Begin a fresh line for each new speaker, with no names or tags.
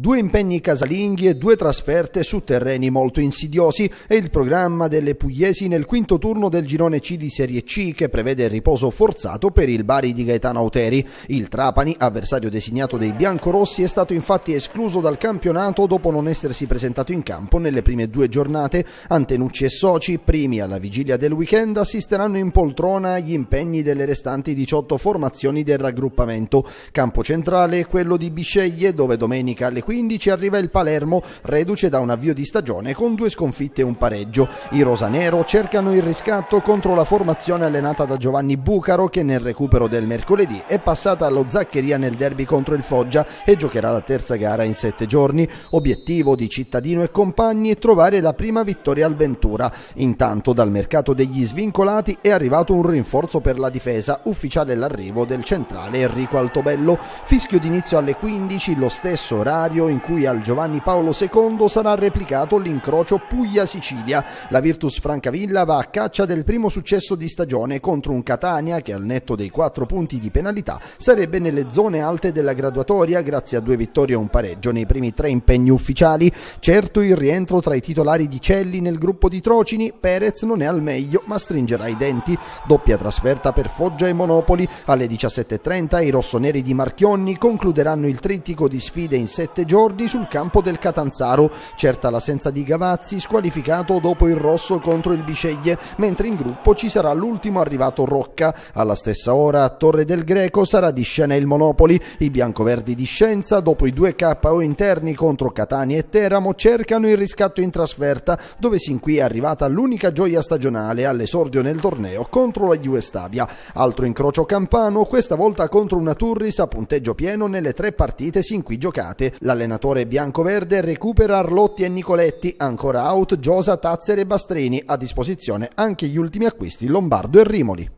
Due impegni casalinghi e due trasferte su terreni molto insidiosi è il programma delle pugliesi nel quinto turno del girone C di Serie C che prevede il riposo forzato per il Bari di Gaetano Auteri. Il Trapani, avversario designato dei biancorossi, è stato infatti escluso dal campionato dopo non essersi presentato in campo nelle prime due giornate. Antenucci e Soci, primi alla vigilia del weekend, assisteranno in poltrona agli impegni delle restanti 18 formazioni del raggruppamento. Campo centrale è quello di Bisceglie dove domenica alle 2015 arriva il Palermo, reduce da un avvio di stagione con due sconfitte e un pareggio. I rosanero cercano il riscatto contro la formazione allenata da Giovanni Bucaro che nel recupero del mercoledì è passata allo Zaccheria nel derby contro il Foggia e giocherà la terza gara in sette giorni. Obiettivo di Cittadino e compagni è trovare la prima vittoria al Ventura. Intanto dal mercato degli svincolati è arrivato un rinforzo per la difesa, ufficiale l'arrivo del centrale Enrico Altobello. Fischio d'inizio alle 15, lo stesso orario calendario in cui al Giovanni Paolo II sarà replicato l'incrocio Puglia-Sicilia. La Virtus Francavilla va a caccia del primo successo di stagione contro un Catania che al netto dei quattro punti di penalità sarebbe nelle zone alte della graduatoria grazie a due vittorie e un pareggio nei primi tre impegni ufficiali. Certo il rientro tra i titolari di Celli nel gruppo di Trocini, Perez non è al meglio ma stringerà i denti. Doppia trasferta per Foggia e Monopoli. Alle 17.30 i rossoneri di Marchionni concluderanno il trittico di sfide in sette batte Giordi sul campo del Catanzaro. Certa l'assenza di Gavazzi, squalificato dopo il rosso contro il Bisceglie, mentre in gruppo ci sarà l'ultimo arrivato Rocca. Alla stessa ora a Torre del Greco sarà di scena il Monopoli. I biancoverdi di Scienza, dopo i due KO interni contro Catania e Teramo, cercano il riscatto in trasferta, dove sin qui è arrivata l'unica gioia stagionale all'esordio nel torneo contro la Juve Stabia. Altro incrocio campano, questa volta contro una Turris a punteggio pieno nelle tre partite sin qui giocate. L'allenatore biancoverde recupera Arlotti e Nicoletti, ancora out Giosa, Tazzer e Bastrini, a disposizione anche gli ultimi acquisti Lombardo e Rimoli.